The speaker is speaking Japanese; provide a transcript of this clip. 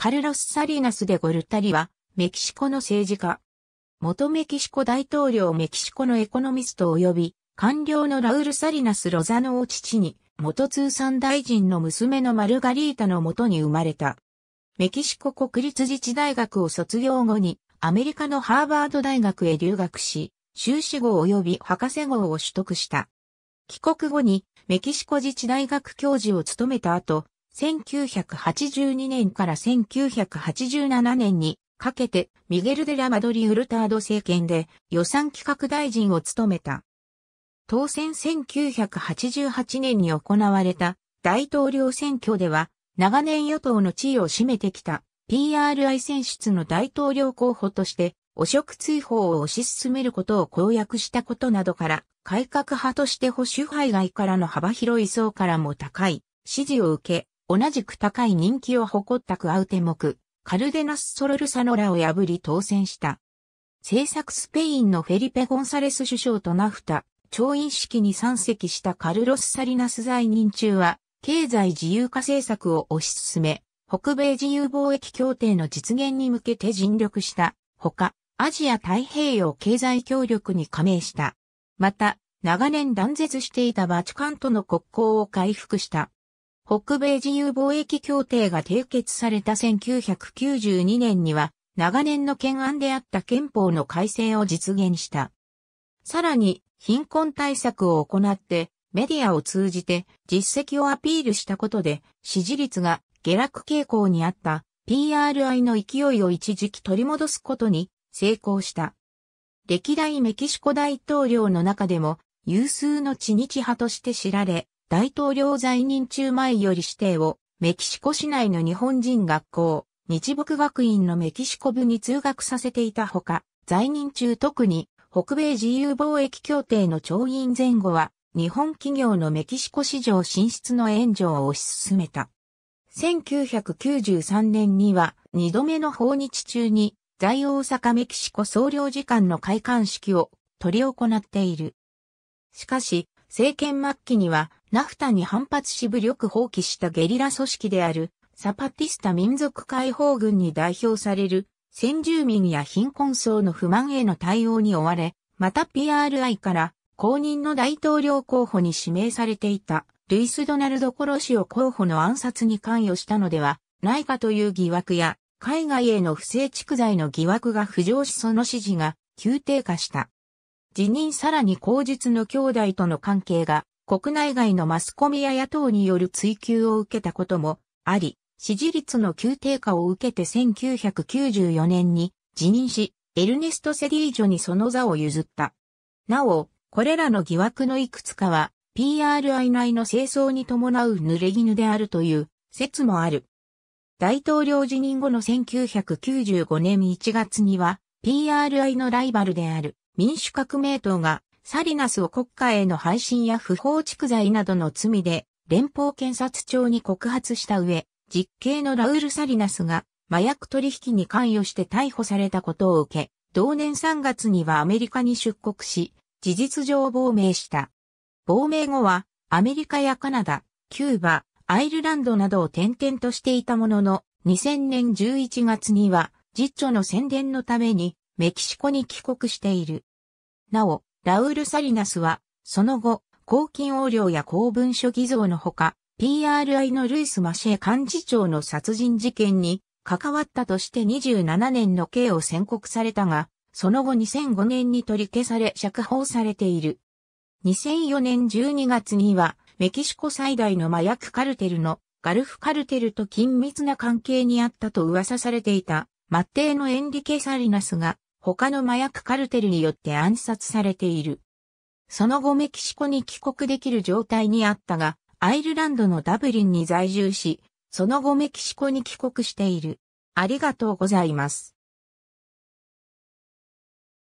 カルロス・サリナス・デ・ゴルタリは、メキシコの政治家。元メキシコ大統領メキシコのエコノミスト及び、官僚のラウル・サリナス・ロザノを父に、元通産大臣の娘のマルガリータのもとに生まれた。メキシコ国立自治大学を卒業後に、アメリカのハーバード大学へ留学し、修士号及び博士号を取得した。帰国後にメキシコ自治大学教授を務めた後、1982年から1987年にかけてミゲル・デ・ラ・マドリ・ウルタード政権で予算企画大臣を務めた。当選1988年に行われた大統領選挙では長年与党の地位を占めてきた PRI 選出の大統領候補として汚職追放を推し進めることを公約したことなどから改革派として保守派以外からの幅広い層からも高い支持を受け同じく高い人気を誇ったクアウテモク、カルデナス・ソロルサノラを破り当選した。政策スペインのフェリペ・ゴンサレス首相とナフタ、調印式に参席したカルロス・サリナス在任中は、経済自由化政策を推し進め、北米自由貿易協定の実現に向けて尽力した、ほか、アジア太平洋経済協力に加盟した。また、長年断絶していたバチカンとの国交を回復した。北米自由貿易協定が締結された1992年には、長年の懸案であった憲法の改正を実現した。さらに、貧困対策を行って、メディアを通じて実績をアピールしたことで、支持率が下落傾向にあった PRI の勢いを一時期取り戻すことに成功した。歴代メキシコ大統領の中でも有数の地日派として知られ、大統領在任中前より指定を、メキシコ市内の日本人学校、日木学院のメキシコ部に通学させていたほか、在任中特に北米自由貿易協定の調印前後は、日本企業のメキシコ市場進出の援助を推し進めた。1993年には、2度目の訪日中に、在大阪メキシコ総領事館の開館式を取り行っている。しかし、政権末期にはナフタに反発し武力放棄したゲリラ組織であるサパティスタ民族解放軍に代表される先住民や貧困層の不満への対応に追われ、また PRI から公認の大統領候補に指名されていたルイス・ドナルド・コロシオ候補の暗殺に関与したのではないかという疑惑や海外への不正蓄財の疑惑が浮上しその支持が急低下した。辞任さらに口述の兄弟との関係が国内外のマスコミや野党による追及を受けたこともあり、支持率の急低下を受けて1994年に辞任し、エルネスト・セディージョにその座を譲った。なお、これらの疑惑のいくつかは、PRI 内の清掃に伴う濡れ衣であるという説もある。大統領辞任後の1995年1月には、PRI のライバルである民主革命党がサリナスを国家への配信や不法蓄財などの罪で連邦検察庁に告発した上、実刑のラウル・サリナスが麻薬取引に関与して逮捕されたことを受け、同年3月にはアメリカに出国し、事実上亡命した。亡命後は、アメリカやカナダ、キューバ、アイルランドなどを転々としていたものの、2000年11月には、実著の宣伝のために、メキシコに帰国している。なお、ラウル・サリナスは、その後、公金横領や公文書偽造のほか、PRI のルイス・マシェ幹事長の殺人事件に関わったとして27年の刑を宣告されたが、その後2005年に取り消され釈放されている。2004年12月には、メキシコ最大の麻薬カルテルのガルフカルテルと緊密な関係にあったと噂されていた、マッテイのエンリケ・サリナスが他の麻薬カルテルによって暗殺されている。その後メキシコに帰国できる状態にあったが、アイルランドのダブリンに在住し、その後メキシコに帰国している。ありがとうございます。